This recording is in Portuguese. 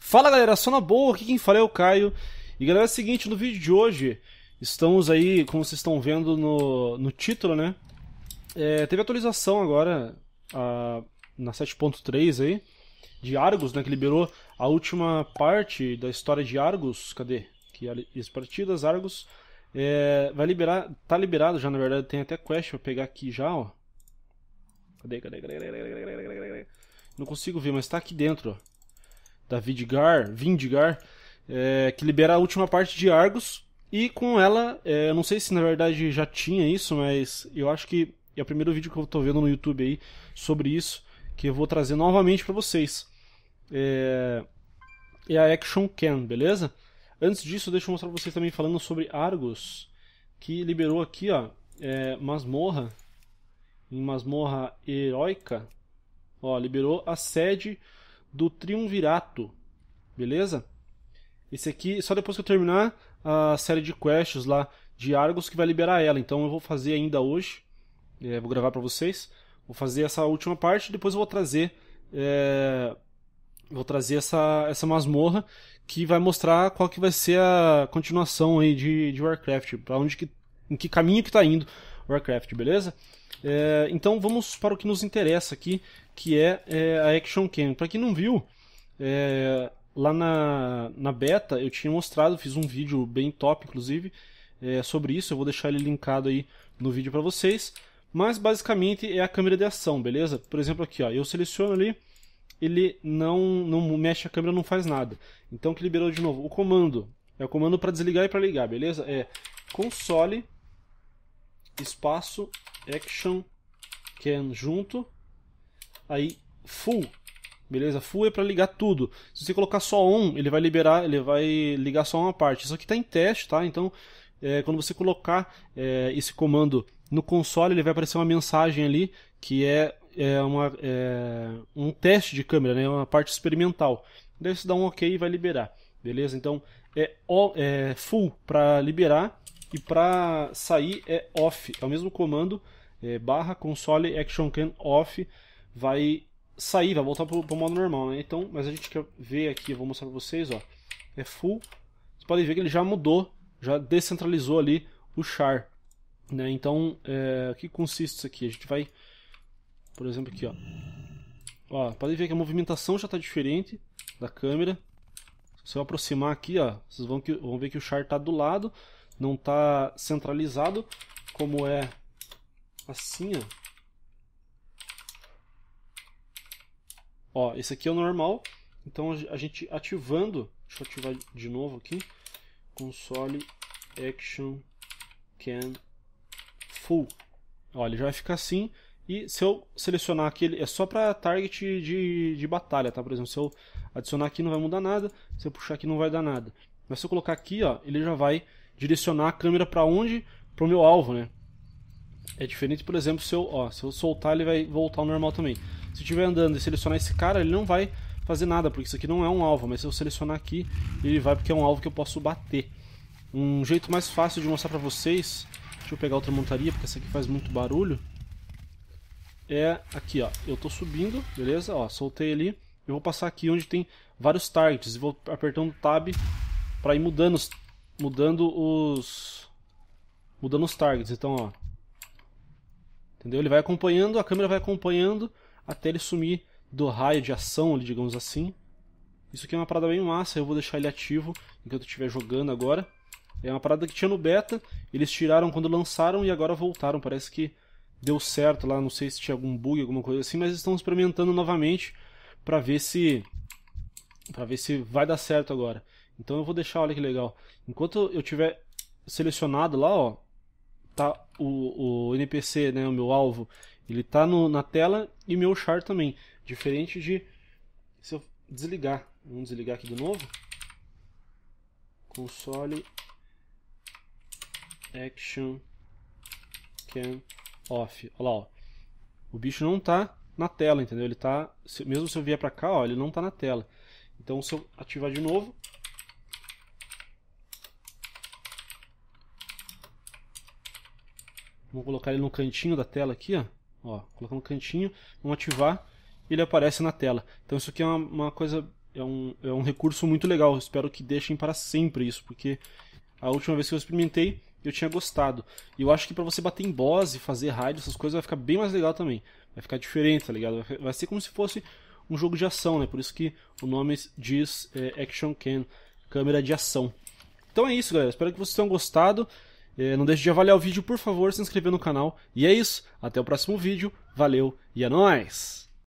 Fala galera, só na boa, aqui quem fala é o Caio. E galera, é o seguinte, no vídeo de hoje, estamos aí, como vocês estão vendo no, no título, né? É, teve atualização agora, a, na 7.3 aí, de Argos, né? Que liberou a última parte da história de Argos. Cadê? Que é as partidas, Argos é, vai liberar. Tá liberado já, na verdade. Tem até quest pra pegar aqui já, ó. Cadê, cadê, cadê, cadê, cadê, cadê, cadê, cadê, cadê? Não consigo ver, mas tá aqui dentro, ó. Da Vidgar, É, que libera a última parte de Argos. E com ela, é, eu não sei se na verdade já tinha isso, mas eu acho que é o primeiro vídeo que eu tô vendo no YouTube aí sobre isso, que eu vou trazer novamente para vocês. É, é a Action Can, beleza? Antes disso, deixa eu mostrar pra vocês também falando sobre Argos, que liberou aqui, ó, é, masmorra, em masmorra heróica, ó, liberou a sede do Triunvirato, beleza? Esse aqui, só depois que eu terminar a série de quests lá de Argos que vai liberar ela, então eu vou fazer ainda hoje, é, vou gravar para vocês, vou fazer essa última parte, e depois eu vou trazer... É, vou trazer essa, essa masmorra que vai mostrar qual que vai ser a continuação aí de, de Warcraft, para onde que, em que caminho que tá indo Warcraft, beleza? É, então vamos para o que nos interessa aqui, que é, é a Action Cam. Para quem não viu, é, lá na, na beta eu tinha mostrado, fiz um vídeo bem top, inclusive, é, sobre isso. Eu vou deixar ele linkado aí no vídeo para vocês. Mas basicamente é a câmera de ação, beleza? Por exemplo aqui, ó, eu seleciono ali, ele não, não mexe a câmera, não faz nada. Então que liberou de novo? O comando. É o comando para desligar e para ligar, beleza? É console espaço action can junto aí full beleza full é para ligar tudo se você colocar só um ele vai liberar ele vai ligar só uma parte isso aqui está em teste tá então é, quando você colocar é, esse comando no console ele vai aparecer uma mensagem ali que é é, uma, é, um teste de câmera, né? É uma parte experimental. Deve se dar um OK e vai liberar. Beleza? Então é, é full para liberar e para sair é off. É o mesmo comando é, barra console action can off vai sair, vai voltar para o modo normal, né? Então, mas a gente quer ver aqui, eu vou mostrar para vocês, ó. É full. Vocês podem ver que ele já mudou, já descentralizou ali o char, né? Então, é, o que consiste isso aqui? A gente vai por exemplo, aqui, ó. Ó, podem ver que a movimentação já está diferente da câmera. Se eu aproximar aqui, ó, vocês vão, que, vão ver que o char está do lado, não está centralizado, como é assim, ó. Ó, esse aqui é o normal, então a gente ativando, deixa eu ativar de novo aqui, console action can full. Ó, ele já vai ficar assim, e se eu selecionar aquele, é só para target de, de batalha, tá? Por exemplo, se eu adicionar aqui não vai mudar nada, se eu puxar aqui não vai dar nada. Mas se eu colocar aqui, ó, ele já vai direcionar a câmera para onde? Para o meu alvo, né? É diferente, por exemplo, se eu, ó, se eu soltar ele vai voltar ao normal também. Se eu estiver andando e selecionar esse cara, ele não vai fazer nada, porque isso aqui não é um alvo, mas se eu selecionar aqui, ele vai porque é um alvo que eu posso bater. Um jeito mais fácil de mostrar para vocês, deixa eu pegar outra montaria, porque essa aqui faz muito barulho é aqui, ó. Eu estou subindo, beleza? Ó, soltei ali. Eu vou passar aqui onde tem vários targets. Vou apertando Tab para ir mudando os, mudando os mudando os targets. Então, ó. Entendeu? Ele vai acompanhando, a câmera vai acompanhando até ele sumir do raio de ação, digamos assim. Isso aqui é uma parada bem massa, eu vou deixar ele ativo enquanto eu estiver jogando agora. É uma parada que tinha no beta, eles tiraram quando lançaram e agora voltaram. Parece que deu certo lá, não sei se tinha algum bug, alguma coisa assim, mas estão experimentando novamente para ver se para ver se vai dar certo agora. Então eu vou deixar, olha que legal. Enquanto eu tiver selecionado lá, ó, tá o, o NPC, né, o meu alvo, ele tá no, na tela e meu char também. Diferente de se eu desligar, vamos desligar aqui de novo. Console action can off. Olha lá, ó. O bicho não tá na tela, entendeu? Ele tá, mesmo se eu vier para cá, ó, ele não tá na tela. Então se eu ativar de novo, vou colocar ele no cantinho da tela aqui, ó. ó colocar no cantinho, vamos ativar, ele aparece na tela. Então isso aqui é uma, uma coisa, é um, é um recurso muito legal. espero que deixem para sempre isso, porque a última vez que eu experimentei, eu tinha gostado. E eu acho que para você bater em boss e fazer raid, essas coisas, vai ficar bem mais legal também. Vai ficar diferente, tá ligado? Vai ser como se fosse um jogo de ação, né? Por isso que o nome diz é, Action Cam, câmera de ação. Então é isso, galera. Espero que vocês tenham gostado. É, não deixe de avaliar o vídeo, por favor, se inscrever no canal. E é isso. Até o próximo vídeo. Valeu e é nóis!